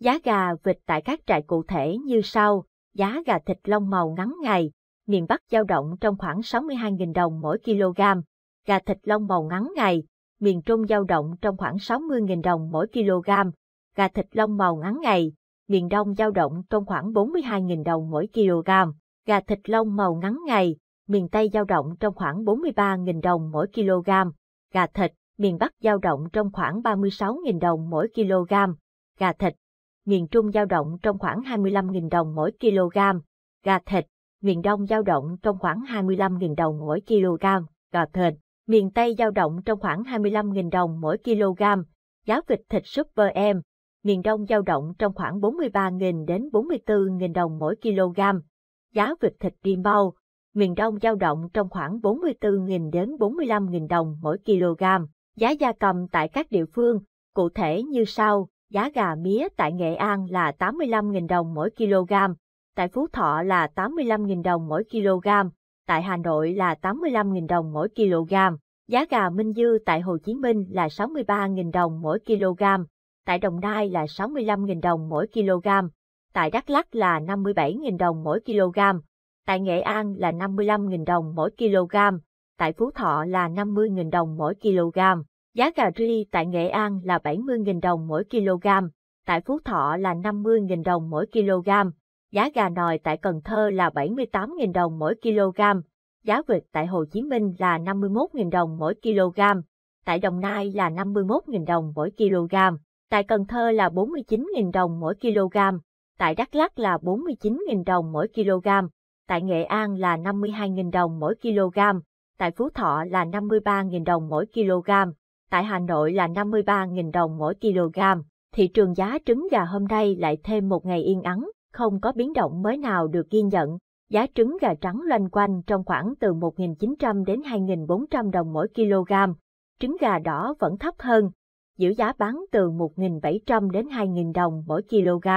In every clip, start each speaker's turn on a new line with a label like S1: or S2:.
S1: Giá gà vịt tại các trại cụ thể như sau, giá gà thịt lông màu ngắn ngày, miền Bắc dao động trong khoảng 62.000 đồng mỗi kg, gà thịt lông màu ngắn ngày, miền Trung dao động trong khoảng 60.000 đồng mỗi kg, gà thịt lông màu ngắn ngày, miền Đông dao động trong khoảng 42.000 đồng mỗi kg, gà thịt lông màu ngắn ngày, miền Tây dao động trong khoảng 43.000 đồng mỗi kg, gà thịt, miền Bắc dao động trong khoảng 36.000 đồng mỗi kg, gà thịt, miền Trung dao động trong khoảng 25.000 đồng mỗi kg, gà thịt, miền Đông dao động trong khoảng 25.000 đồng mỗi kg, gà thịt, miền Tây dao động trong khoảng 25.000 đồng mỗi kg, giá vịt thịt Super em, miền Đông dao động trong khoảng 43.000 đến 44.000 đồng mỗi kg, giá vịt thịt Rimbau, miền Đông dao động trong khoảng 44.000 đến 45.000 đồng mỗi kg, giá gia cầm tại các địa phương, cụ thể như sau giá gà mía tại Nghệ An là 85.000 đồng mỗi kg, tại Phú Thọ là 85.000 đồng mỗi kg, tại Hà Nội là 85.000 đồng mỗi kg. Giá gà Minh Dư tại Hồ Chí Minh là 63.000 đồng mỗi kg, tại Đồng Nai là 65.000 đồng mỗi kg, tại Đắk lắc là 57.000 đồng mỗi kg, tại Nghệ An là 55.000 đồng mỗi kg, tại Phú Thọ là 50.000 đồng mỗi kg. Giá gà ri tại Nghệ An là 70.000 đồng mỗi kg, tại Phú Thọ là 50.000 đồng mỗi kg, giá gà nòi tại Cần Thơ là 78.000 đồng mỗi kg, giá vịt tại Hồ Chí Minh là 51.000 đồng mỗi kg, tại Đồng Nai là 51.000 đồng mỗi kg, tại Cần Thơ là 49.000 đồng mỗi kg, tại Đắk Lắk là 49.000 đồng mỗi kg, tại Nghệ An là 52.000 đồng mỗi kg, tại Phú Thọ là 53.000 đồng mỗi kg tại Hà Nội là 53.000 đồng mỗi kg. Thị trường giá trứng gà hôm nay lại thêm một ngày yên ắng, không có biến động mới nào được ghi nhận. Giá trứng gà trắng loanh quanh trong khoảng từ 1.900 đến 2.400 đồng mỗi kg. Trứng gà đỏ vẫn thấp hơn, giữ giá bán từ 1.700 đến 2.000 đồng mỗi kg.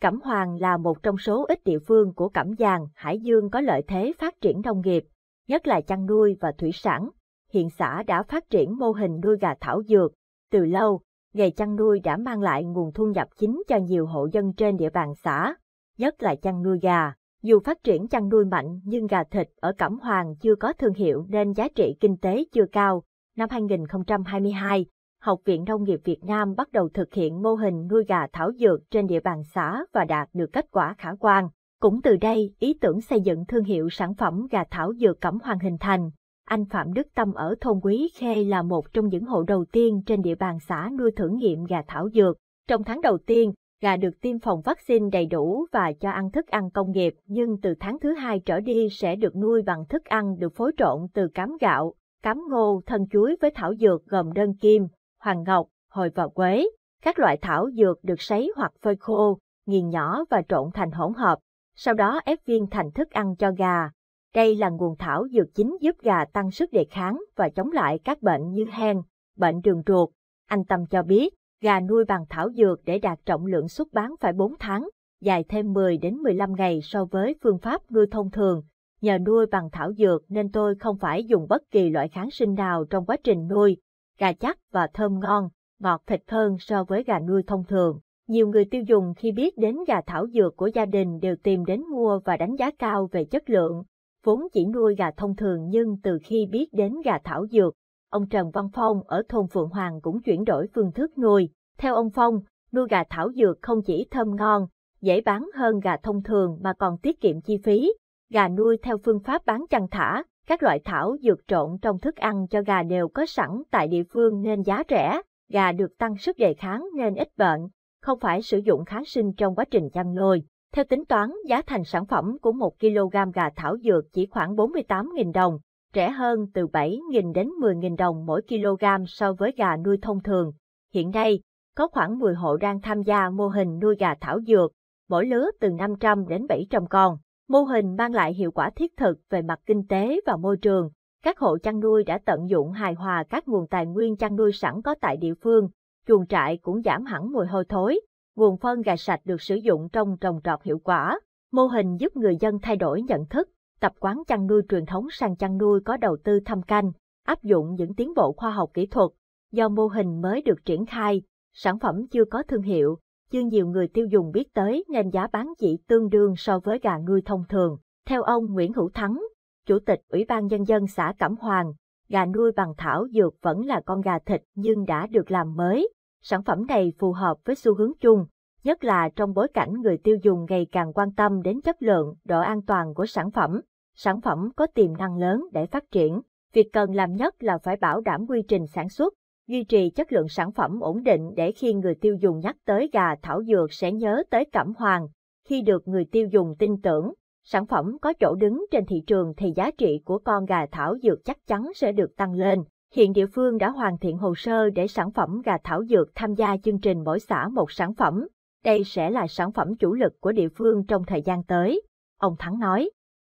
S1: Cẩm Hoàng là một trong số ít địa phương của Cẩm Giàng, Hải Dương có lợi thế phát triển nông nghiệp, nhất là chăn nuôi và thủy sản hiện xã đã phát triển mô hình nuôi gà thảo dược. Từ lâu, nghề chăn nuôi đã mang lại nguồn thu nhập chính cho nhiều hộ dân trên địa bàn xã, nhất là chăn nuôi gà. Dù phát triển chăn nuôi mạnh nhưng gà thịt ở Cẩm Hoàng chưa có thương hiệu nên giá trị kinh tế chưa cao. Năm 2022, Học viện Nông nghiệp Việt Nam bắt đầu thực hiện mô hình nuôi gà thảo dược trên địa bàn xã và đạt được kết quả khả quan. Cũng từ đây, ý tưởng xây dựng thương hiệu sản phẩm gà thảo dược Cẩm Hoàng hình thành. Anh Phạm Đức Tâm ở thôn Quý Khê là một trong những hộ đầu tiên trên địa bàn xã nuôi thử nghiệm gà thảo dược. Trong tháng đầu tiên, gà được tiêm phòng vaccine đầy đủ và cho ăn thức ăn công nghiệp, nhưng từ tháng thứ hai trở đi sẽ được nuôi bằng thức ăn được phối trộn từ cám gạo, cám ngô, thân chuối với thảo dược gồm đơn kim, hoàng ngọc, hồi và quế. Các loại thảo dược được sấy hoặc phơi khô, nghiền nhỏ và trộn thành hỗn hợp, sau đó ép viên thành thức ăn cho gà. Đây là nguồn thảo dược chính giúp gà tăng sức đề kháng và chống lại các bệnh như hen, bệnh đường ruột. Anh Tâm cho biết, gà nuôi bằng thảo dược để đạt trọng lượng xuất bán phải 4 tháng, dài thêm 10 đến 15 ngày so với phương pháp nuôi thông thường. Nhờ nuôi bằng thảo dược nên tôi không phải dùng bất kỳ loại kháng sinh nào trong quá trình nuôi. Gà chắc và thơm ngon, ngọt thịt hơn so với gà nuôi thông thường. Nhiều người tiêu dùng khi biết đến gà thảo dược của gia đình đều tìm đến mua và đánh giá cao về chất lượng vốn chỉ nuôi gà thông thường nhưng từ khi biết đến gà thảo dược, ông Trần Văn Phong ở thôn Phượng Hoàng cũng chuyển đổi phương thức nuôi. Theo ông Phong, nuôi gà thảo dược không chỉ thơm ngon, dễ bán hơn gà thông thường mà còn tiết kiệm chi phí. Gà nuôi theo phương pháp bán chăn thả, các loại thảo dược trộn trong thức ăn cho gà đều có sẵn tại địa phương nên giá rẻ, gà được tăng sức đề kháng nên ít bệnh, không phải sử dụng kháng sinh trong quá trình chăn nuôi. Theo tính toán, giá thành sản phẩm của 1 kg gà thảo dược chỉ khoảng 48.000 đồng, rẻ hơn từ 7.000 đến 10.000 đồng mỗi kg so với gà nuôi thông thường. Hiện nay, có khoảng 10 hộ đang tham gia mô hình nuôi gà thảo dược, mỗi lứa từ 500 đến 700 con. Mô hình mang lại hiệu quả thiết thực về mặt kinh tế và môi trường. Các hộ chăn nuôi đã tận dụng hài hòa các nguồn tài nguyên chăn nuôi sẵn có tại địa phương, chuồng trại cũng giảm hẳn mùi hôi thối, nguồn phân gà sạch được sử dụng trong trồng trọt hiệu quả. Mô hình giúp người dân thay đổi nhận thức, tập quán chăn nuôi truyền thống sang chăn nuôi có đầu tư thăm canh, áp dụng những tiến bộ khoa học kỹ thuật. Do mô hình mới được triển khai, sản phẩm chưa có thương hiệu, chưa nhiều người tiêu dùng biết tới nên giá bán chỉ tương đương so với gà nuôi thông thường. Theo ông Nguyễn Hữu Thắng, Chủ tịch Ủy ban Nhân dân xã Cẩm Hoàng, gà nuôi bằng thảo dược vẫn là con gà thịt nhưng đã được làm mới, sản phẩm này phù hợp với xu hướng chung, nhất là trong bối cảnh người tiêu dùng ngày càng quan tâm đến chất lượng, độ an toàn của sản phẩm. Sản phẩm có tiềm năng lớn để phát triển. Việc cần làm nhất là phải bảo đảm quy trình sản xuất, duy trì chất lượng sản phẩm ổn định để khi người tiêu dùng nhắc tới gà thảo dược sẽ nhớ tới Cẩm Hoàng. Khi được người tiêu dùng tin tưởng, sản phẩm có chỗ đứng trên thị trường thì giá trị của con gà thảo dược chắc chắn sẽ được tăng lên. Hiện địa phương đã hoàn thiện hồ sơ để sản phẩm gà thảo dược tham gia chương trình mỗi xã một sản phẩm. Đây sẽ là sản phẩm chủ lực của địa phương trong thời gian tới, ông Thắng nói.